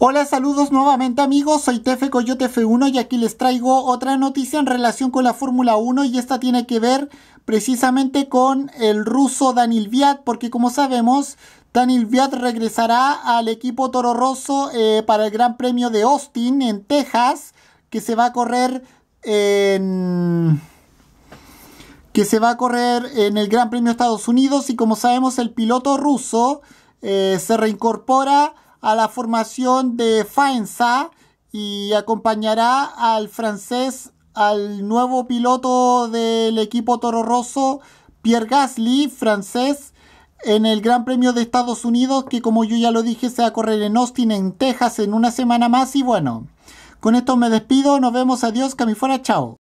Hola, saludos nuevamente amigos, soy Tefe Coyote F1 y aquí les traigo otra noticia en relación con la Fórmula 1 y esta tiene que ver precisamente con el ruso Daniel Viat, porque como sabemos, Daniel Viat regresará al equipo Toro Rosso eh, para el Gran Premio de Austin en Texas, que se va a correr en que se va a correr en el Gran Premio de Estados Unidos y como sabemos el piloto ruso eh, se reincorpora a la formación de Faenza y acompañará al francés, al nuevo piloto del equipo Toro Rosso, Pierre Gasly, francés, en el Gran Premio de Estados Unidos, que como yo ya lo dije, se va a correr en Austin, en Texas, en una semana más. Y bueno, con esto me despido, nos vemos, adiós, fuera chao.